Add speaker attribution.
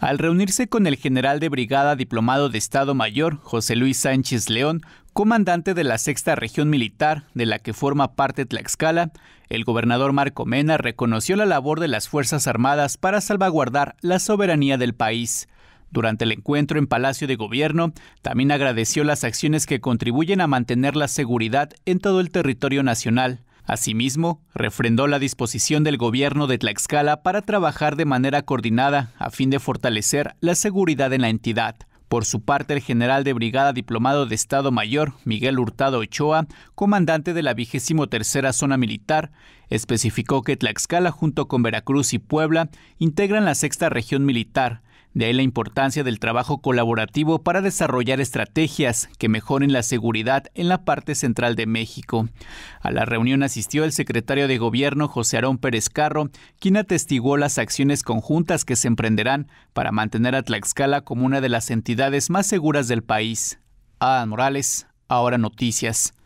Speaker 1: Al reunirse con el general de brigada diplomado de Estado Mayor, José Luis Sánchez León, comandante de la sexta región militar, de la que forma parte Tlaxcala, el gobernador Marco Mena reconoció la labor de las Fuerzas Armadas para salvaguardar la soberanía del país. Durante el encuentro en Palacio de Gobierno, también agradeció las acciones que contribuyen a mantener la seguridad en todo el territorio nacional. Asimismo, refrendó la disposición del gobierno de Tlaxcala para trabajar de manera coordinada a fin de fortalecer la seguridad en la entidad. Por su parte, el general de brigada diplomado de Estado Mayor, Miguel Hurtado Ochoa, comandante de la vigésimo zona militar, especificó que Tlaxcala junto con Veracruz y Puebla integran la sexta región militar, de ahí la importancia del trabajo colaborativo para desarrollar estrategias que mejoren la seguridad en la parte central de México. A la reunión asistió el secretario de Gobierno José Arón Pérez Carro, quien atestiguó las acciones conjuntas que se emprenderán para mantener a Tlaxcala como una de las entidades más seguras del país. Adán Morales, ahora noticias.